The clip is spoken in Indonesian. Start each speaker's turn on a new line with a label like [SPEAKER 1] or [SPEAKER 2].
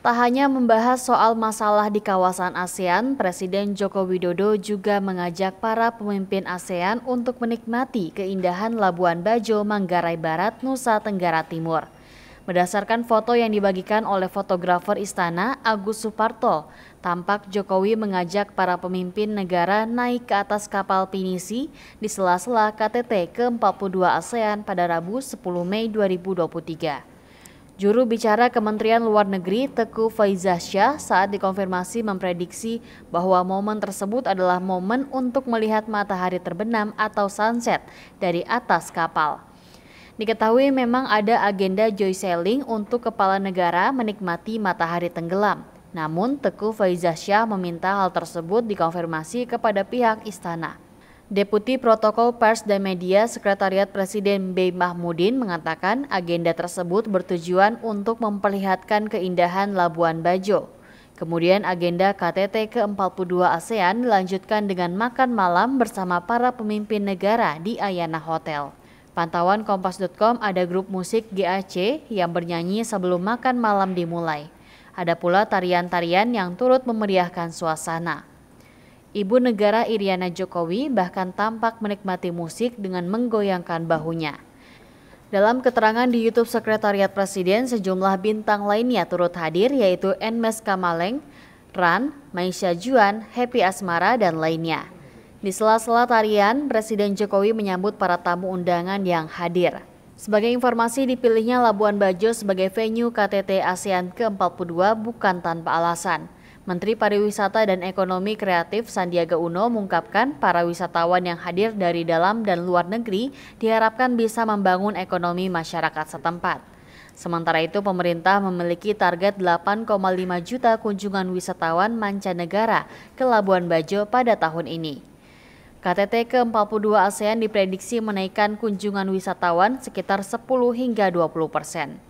[SPEAKER 1] Tak hanya membahas soal masalah di kawasan ASEAN, Presiden Joko Widodo juga mengajak para pemimpin ASEAN untuk menikmati keindahan Labuan Bajo, Manggarai Barat, Nusa Tenggara Timur. Berdasarkan foto yang dibagikan oleh fotografer istana Agus Suparto, tampak Jokowi mengajak para pemimpin negara naik ke atas kapal pinisi di sela-sela KTT ke-42 ASEAN pada Rabu 10 Mei 2023. Juru bicara Kementerian Luar Negeri Teku Faizah saat dikonfirmasi memprediksi bahwa momen tersebut adalah momen untuk melihat matahari terbenam atau sunset dari atas kapal. Diketahui memang ada agenda joy selling untuk kepala negara menikmati matahari tenggelam. Namun Teku Faizah meminta hal tersebut dikonfirmasi kepada pihak istana. Deputi Protokol Pers dan Media Sekretariat Presiden B. Mahmudin mengatakan agenda tersebut bertujuan untuk memperlihatkan keindahan Labuan Bajo. Kemudian agenda KTT ke-42 ASEAN dilanjutkan dengan makan malam bersama para pemimpin negara di Ayana Hotel. Pantauan Kompas.com ada grup musik GAC yang bernyanyi sebelum makan malam dimulai. Ada pula tarian-tarian yang turut memeriahkan suasana. Ibu negara Iriana Jokowi bahkan tampak menikmati musik dengan menggoyangkan bahunya. Dalam keterangan di YouTube Sekretariat Presiden, sejumlah bintang lainnya turut hadir yaitu Enmes Kamaleng, Ran, Maisha Juan, Happy Asmara, dan lainnya. Di sela-sela tarian, Presiden Jokowi menyambut para tamu undangan yang hadir. Sebagai informasi, dipilihnya Labuan Bajo sebagai venue KTT ASEAN ke-42 bukan tanpa alasan. Menteri Pariwisata dan Ekonomi Kreatif Sandiaga Uno mengungkapkan para wisatawan yang hadir dari dalam dan luar negeri diharapkan bisa membangun ekonomi masyarakat setempat. Sementara itu, pemerintah memiliki target 8,5 juta kunjungan wisatawan mancanegara ke Labuan Bajo pada tahun ini. KTT ke-42 ASEAN diprediksi menaikkan kunjungan wisatawan sekitar 10 hingga 20 persen.